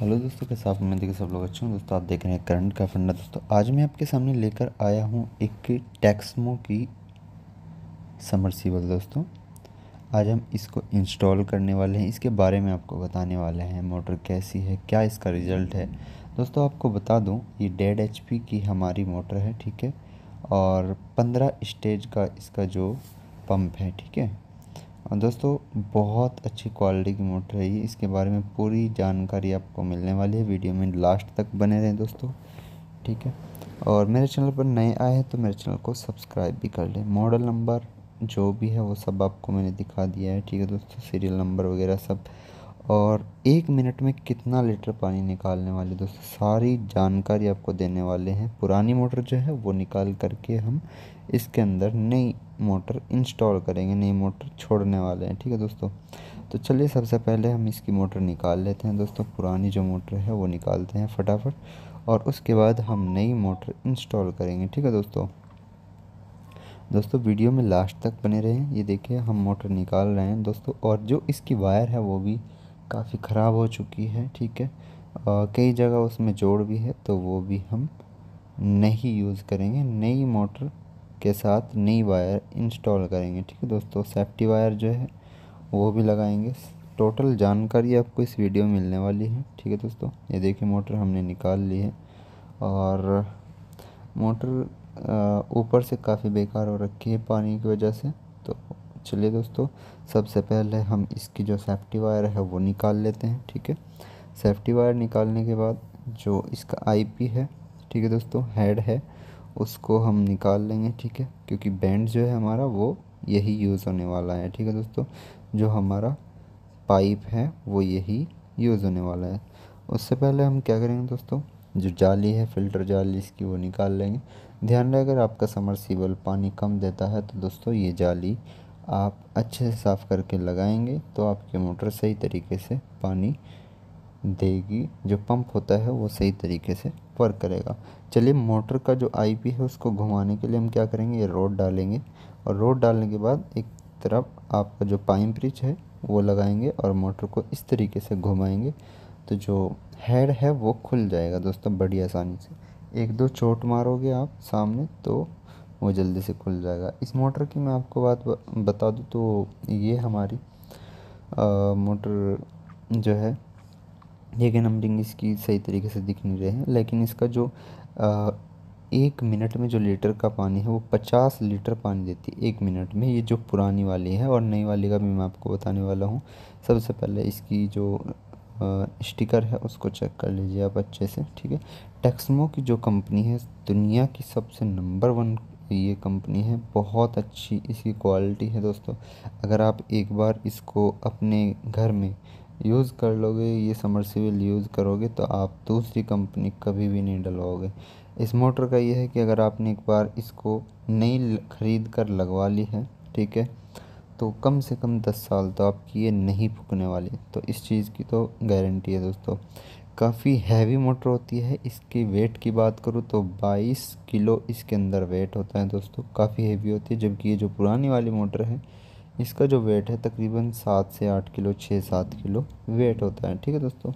hello दोस्तों कैसे आप मैं देखिए सब लोग अच्छे हैं दोस्तों आप देख रहे हैं करंट का फंडा दोस्तों आज मैं आपके सामने लेकर आया हूँ एक टैक्समो की समरसीबल दोस्तों आज हम इसको इंस्टॉल करने वाले हैं इसके बारे में आपको बताने वाले हैं मोटर कैसी है क्या इसका रिज़ल्ट है दोस्तों आपको बता दूँ ये डेढ़ एच की हमारी मोटर है ठीक है और पंद्रह स्टेज का इसका जो पम्प है ठीक है और दोस्तों बहुत अच्छी क्वालिटी की मोटर है ये इसके बारे में पूरी जानकारी आपको मिलने वाली है वीडियो में लास्ट तक बने रहें दोस्तों ठीक है और मेरे चैनल पर नए आए हैं तो मेरे चैनल को सब्सक्राइब भी कर लें मॉडल नंबर जो भी है वो सब आपको मैंने दिखा दिया है ठीक है दोस्तों सीरियल नंबर वगैरह सब और एक मिनट में कितना लीटर पानी निकालने वाले दोस्तों सारी जानकारी आपको देने वाले हैं पुरानी मोटर जो है वो निकाल करके हम इसके अंदर नई मोटर इंस्टॉल करेंगे नई मोटर छोड़ने वाले हैं ठीक है दोस्तों तो चलिए सबसे पहले हम इसकी मोटर निकाल लेते हैं दोस्तों पुरानी जो मोटर है वो निकालते हैं फटाफट और उसके बाद हम नई मोटर इंस्टॉल करेंगे ठीक है दोस्तों दोस्तों वीडियो में लास्ट तक बने रहें ये देखिए हम मोटर निकाल रहे हैं दोस्तों और जो इसकी वायर है वो भी काफ़ी ख़राब हो चुकी है ठीक है कई जगह उसमें जोड़ भी है तो वो भी हम नहीं यूज़ करेंगे नई मोटर के साथ नई वायर इंस्टॉल करेंगे ठीक है दोस्तों सेफ्टी वायर जो है वो भी लगाएंगे टोटल जानकारी आपको इस वीडियो में मिलने वाली है ठीक है दोस्तों ये देखिए मोटर हमने निकाल ली है और मोटर ऊपर से काफ़ी बेकार हो रखी है पानी की वजह से तो चलिए दोस्तों सबसे पहले हम इसकी जो सेफ्टी वायर है वो निकाल लेते हैं ठीक है सेफ्टी वायर निकालने के बाद जो इसका आईपी है ठीक है दोस्तों हेड है उसको हम निकाल लेंगे ठीक है क्योंकि बैंड जो है हमारा वो यही यूज़ होने वाला है ठीक है दोस्तों जो हमारा पाइप है वो यही यूज़ होने वाला है उससे पहले हम क्या करेंगे दोस्तों जो जाली है फ़िल्टर जाली इसकी वो निकाल लेंगे ध्यान रहे अगर आपका समरसीबल पानी कम देता है तो दोस्तों ये जाली आप अच्छे से साफ़ करके लगाएंगे तो आपके मोटर सही तरीके से पानी देगी जो पंप होता है वो सही तरीके से वर्क करेगा चलिए मोटर का जो आईपी है उसको घुमाने के लिए हम क्या करेंगे ये रोड डालेंगे और रोड डालने के बाद एक तरफ आपका जो पाइप ब्रिज है वो लगाएंगे और मोटर को इस तरीके से घुमाएंगे तो जो हेड है वो खुल जाएगा दोस्तों बड़ी आसानी से एक दो चोट मारोगे आप सामने तो वो जल्दी से खुल जाएगा इस मोटर की मैं आपको बात बता दूँ तो ये हमारी आ, मोटर जो है लेकिन हम रिंग इसकी सही तरीके से दिख नहीं रहे हैं लेकिन इसका जो आ, एक मिनट में जो लीटर का पानी है वो पचास लीटर पानी देती है एक मिनट में ये जो पुरानी वाली है और नई वाली का भी मैं आपको बताने वाला हूँ सबसे पहले इसकी जो स्टिकर है उसको चेक कर लीजिए आप अच्छे से ठीक है टेक्समो की जो कंपनी है दुनिया की सबसे नंबर वन ये कंपनी है बहुत अच्छी इसकी क्वालिटी है दोस्तों अगर आप एक बार इसको अपने घर में यूज़ कर लोगे ये समरसीबल यूज़ करोगे तो आप दूसरी कंपनी कभी भी नहीं डलवाओगे इस मोटर का ये है कि अगर आपने एक बार इसको नई ख़रीद कर लगवा ली है ठीक है तो कम से कम दस साल तो आपकी ये नहीं फूकने वाली तो इस चीज़ की तो गारंटी है दोस्तों काफ़ी हैवी मोटर होती है इसके वेट की बात करूँ तो 22 किलो इसके अंदर वेट होता है दोस्तों काफ़ी हैवी होती है जबकि ये जो पुरानी वाली मोटर है इसका जो वेट है तकरीबन सात से आठ किलो छः सात किलो वेट होता है ठीक है दोस्तों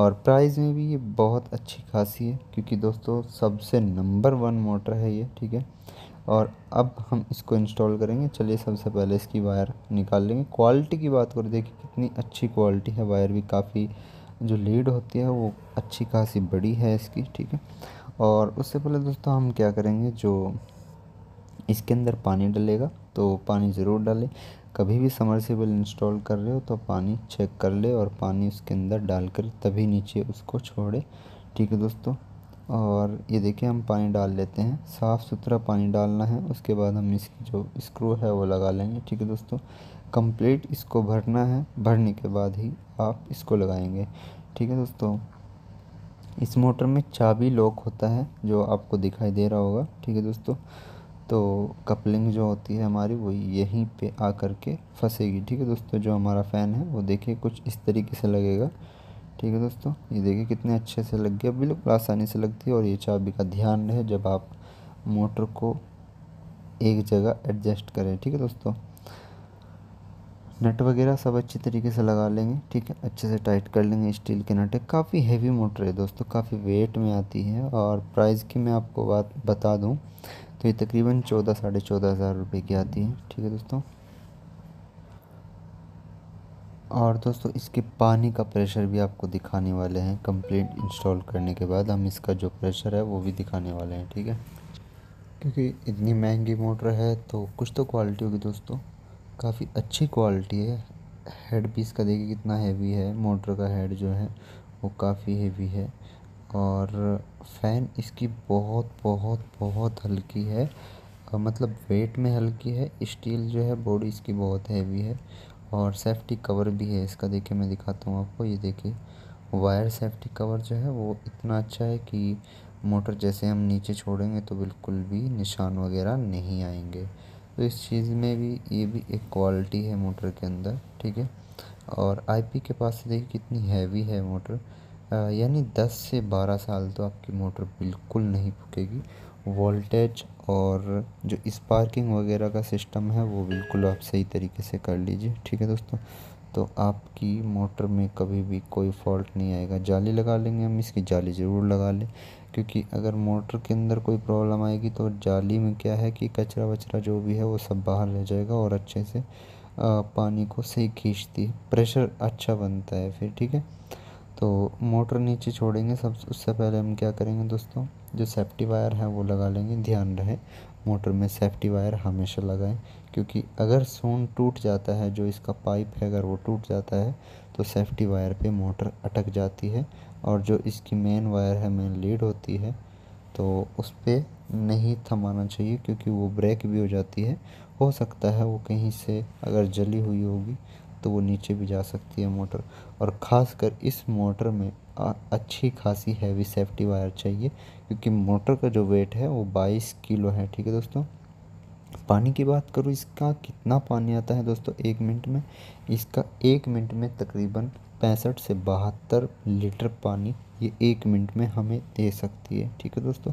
और प्राइस में भी ये बहुत अच्छी खासी है क्योंकि दोस्तों सबसे नंबर वन मोटर है ये ठीक है और अब हम इसको इंस्टॉल करेंगे चलिए सबसे पहले इसकी वायर निकाल लेंगे क्वालिटी की बात करें देखिए कितनी अच्छी क्वालिटी है वायर भी काफ़ी जो लीड होती है वो अच्छी खासी बड़ी है इसकी ठीक है और उससे पहले दोस्तों हम क्या करेंगे जो इसके अंदर पानी डलेगा तो पानी ज़रूर डालें कभी भी समरसीबल इंस्टॉल कर रहे हो तो पानी चेक कर ले और पानी उसके अंदर डालकर तभी नीचे उसको छोड़े ठीक है दोस्तों और ये देखिए हम पानी डाल लेते हैं साफ़ सुथरा पानी डालना है उसके बाद हम इसकी जो स्क्रू है वो लगा लेंगे ठीक है दोस्तों कंप्लीट इसको भरना है भरने के बाद ही आप इसको लगाएंगे ठीक है दोस्तों इस मोटर में चाबी लॉक होता है जो आपको दिखाई दे रहा होगा ठीक है दोस्तों तो कपलिंग जो होती है हमारी वो यहीं पे आ कर के फंसेगी ठीक है दोस्तों जो हमारा फ़ैन है वो देखिए कुछ इस तरीके से लगेगा ठीक है दोस्तों ये देखिए कितने अच्छे से लग गया बिल्कुल आसानी से लगती है और ये चाबी का ध्यान रहे जब आप मोटर को एक जगह एडजस्ट करें ठीक है दोस्तों नट वगैरह सब अच्छे तरीके से लगा लेंगे ठीक है अच्छे से टाइट कर लेंगे स्टील के नट है काफ़ी हैवी मोटर है दोस्तों काफ़ी वेट में आती है और प्राइस की मैं आपको बात बता दूं तो ये तकरीबन चौदह साढ़े चौदह हज़ार रुपये की आती है ठीक है दोस्तों और दोस्तों इसके पानी का प्रेशर भी आपको दिखाने वाले हैं कंप्लीट इंस्टॉल करने के बाद हम इसका जो प्रेशर है वो भी दिखाने वाले हैं ठीक है क्योंकि इतनी महंगी मोटर है तो कुछ तो क्वालिटी होगी दोस्तों काफ़ी अच्छी क्वालिटी है हेड पीस का देखिए कितना हैवी है मोटर का हेड जो है वो काफ़ी हैवी है और फ़ैन इसकी बहुत बहुत बहुत हल्की है मतलब वेट में हल्की है स्टील जो है बॉडी इसकी बहुत हैवी है और सेफ्टी कवर भी है इसका देखिए मैं दिखाता हूँ आपको ये देखिए वायर सेफ्टी कवर जो है वो इतना अच्छा है कि मोटर जैसे हम नीचे छोड़ेंगे तो बिल्कुल भी निशान वगैरह नहीं आएंगे तो इस चीज़ में भी ये भी एक क्वालिटी है मोटर के अंदर ठीक है और आईपी के पास देखिए कितनी हैवी है मोटर यानी 10 से 12 साल तो आपकी मोटर बिल्कुल नहीं फूकेगी वोल्टेज और जो स्पार्किंग वगैरह का सिस्टम है वो बिल्कुल आप सही तरीके से कर लीजिए ठीक है दोस्तों तो आपकी मोटर में कभी भी कोई फॉल्ट नहीं आएगा जाली लगा लेंगे हम इसकी जाली ज़रूर लगा लें क्योंकि अगर मोटर के अंदर कोई प्रॉब्लम आएगी तो जाली में क्या है कि कचरा वचरा जो भी है वो सब बाहर रह जाएगा और अच्छे से पानी को सही खींचती है प्रेशर अच्छा बनता है फिर ठीक है तो मोटर नीचे छोड़ेंगे सब उससे पहले हम क्या करेंगे दोस्तों जो सेफ्टी वायर है वो लगा लेंगे ध्यान रहे मोटर में सेफ्टी वायर हमेशा लगाएं क्योंकि अगर सोन टूट जाता है जो इसका पाइप है अगर वो टूट जाता है तो सेफ्टी वायर पे मोटर अटक जाती है और जो इसकी मेन वायर है मेन लीड होती है तो उस पर नहीं थमाना चाहिए क्योंकि वो ब्रेक भी हो जाती है हो सकता है वो कहीं से अगर जली हुई होगी तो वो नीचे भी जा सकती है मोटर और ख़ासकर इस मोटर में अच्छी खासी हैवी सेफ्टी वायर चाहिए क्योंकि मोटर का जो वेट है वो 22 किलो है ठीक है दोस्तों पानी की बात करूँ इसका कितना पानी आता है दोस्तों एक मिनट में इसका एक मिनट में तकरीबन पैंसठ से बहत्तर लीटर पानी ये एक मिनट में हमें दे सकती है ठीक है दोस्तों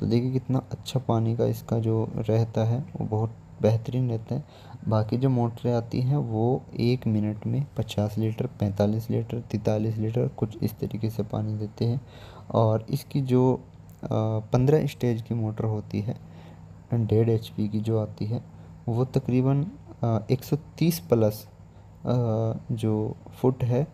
तो देखिए कितना अच्छा पानी का इसका जो रहता है वो बहुत बेहतरीन रहते हैं बाकी जो मोटरें आती हैं वो एक मिनट में पचास लीटर पैंतालीस लीटर तैंतालीस लीटर कुछ इस तरीके से पानी देते हैं और इसकी जो पंद्रह स्टेज की मोटर होती है डेढ़ एच की जो आती है वो तकरीबन एक सौ तीस प्लस जो फुट है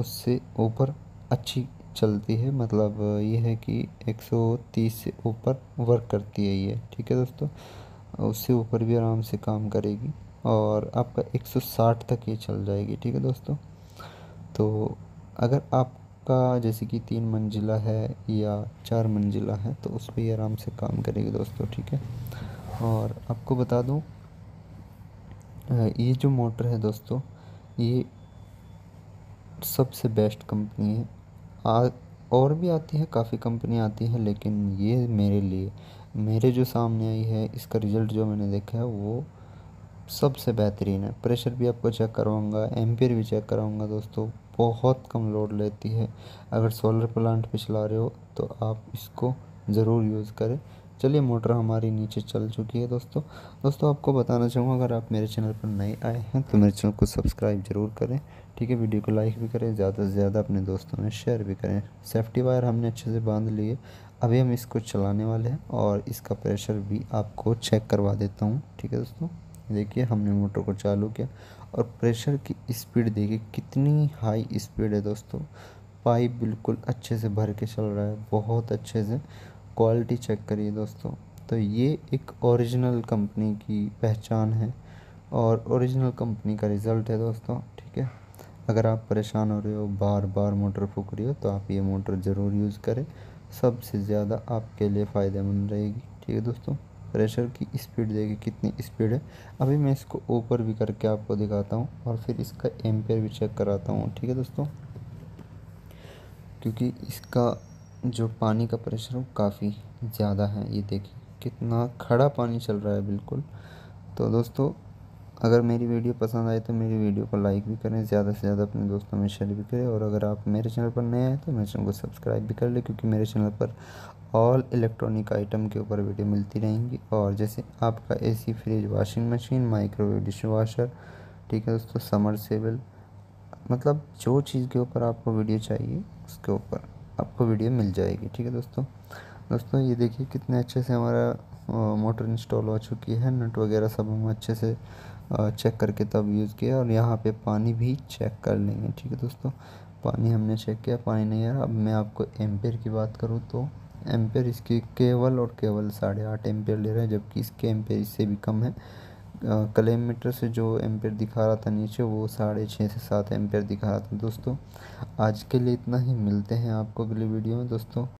उससे ऊपर अच्छी चलती है मतलब ये है कि 130 से ऊपर वर्क करती है ये ठीक है दोस्तों उससे ऊपर भी आराम से काम करेगी और आपका 160 तक ये चल जाएगी ठीक है दोस्तों तो अगर आपका जैसे कि तीन मंजिला है या चार मंजिला है तो उस पर आराम से काम करेगी दोस्तों ठीक है और आपको बता दूँ ये जो मोटर है दोस्तों ये सबसे बेस्ट कंपनी है आज और भी आती है काफ़ी कंपनियाँ आती हैं लेकिन ये मेरे लिए मेरे जो सामने आई है इसका रिज़ल्ट जो मैंने देखा है वो सबसे बेहतरीन है प्रेशर भी आपको चेक करवाऊँगा एम्पियर भी चेक कराऊँगा दोस्तों बहुत कम लोड लेती है अगर सोलर प्लांट पे चला रहे हो तो आप इसको ज़रूर यूज़ करें चलिए मोटर हमारी नीचे चल चुकी है दोस्तों दोस्तों आपको बताना चाहूँगा अगर आप मेरे चैनल पर नए आए हैं तो मेरे चैनल को सब्सक्राइब ज़रूर करें ठीक है वीडियो को लाइक भी करें ज़्यादा से ज़्यादा अपने दोस्तों में शेयर भी करें सेफ्टी वायर हमने अच्छे से बांध लिए अभी हम इसको चलाने वाले हैं और इसका प्रेशर भी आपको चेक करवा देता हूँ ठीक है दोस्तों देखिए हमने मोटर को चालू किया और प्रेशर की स्पीड देखिए कितनी हाई स्पीड है दोस्तों पाइप बिल्कुल अच्छे से भर के चल रहा है बहुत अच्छे से क्वालिटी चेक करिए दोस्तों तो ये एक ओरिजिनल कंपनी की पहचान है और ओरिजिनल कंपनी का रिज़ल्ट है दोस्तों ठीक है अगर आप परेशान हो रहे हो बार बार मोटर फूक रही हो तो आप ये मोटर ज़रूर यूज़ करें सबसे ज़्यादा आपके लिए फ़ायदेमंद रहेगी ठीक है दोस्तों प्रेशर की स्पीड देखिए कितनी स्पीड है अभी मैं इसको ऊपर भी करके आपको दिखाता हूँ और फिर इसका एम्पेयर भी चेक कराता हूँ ठीक है दोस्तों क्योंकि इसका जो पानी का प्रेशर है काफ़ी ज़्यादा है ये देखिए कितना खड़ा पानी चल रहा है बिल्कुल तो दोस्तों अगर मेरी वीडियो पसंद आए तो मेरी वीडियो को लाइक भी करें ज़्यादा से ज़्यादा अपने दोस्तों में शेयर भी करें और अगर आप मेरे चैनल पर नए हैं तो मेरे चैनल को सब्सक्राइब भी कर लें क्योंकि मेरे चैनल पर ऑल इलेक्ट्रॉनिक आइटम के ऊपर वीडियो मिलती रहेंगी और जैसे आपका AC fridge washing machine microwave dishwasher ठीक है दोस्तों समर सेबल मतलब जो चीज़ के ऊपर आपको वीडियो चाहिए उसके ऊपर आपको वीडियो मिल जाएगी ठीक है दोस्तों दोस्तों ये देखिए कितने अच्छे से हमारा मोटर इंस्टॉल हो चुकी है नट वगैरह सब हम अच्छे से चेक करके तब यूज़ किया और यहाँ पे पानी भी चेक कर लेंगे ठीक है दोस्तों पानी हमने चेक किया पानी नहीं आया अब मैं आपको एम्पेयर की बात करूँ तो एम्पेयर इसकी केवल और केवल साढ़े आठ एम्पेयर ले रहे हैं जबकि इसके एम्पेयर इससे भी कम है कलेमीटर मीटर से जो एम्पेयर दिखा रहा था नीचे वो साढ़े छः से सात एम्पेयर दिखा रहा था दोस्तों आज के लिए इतना ही मिलते हैं आपको अगली वीडियो में दोस्तों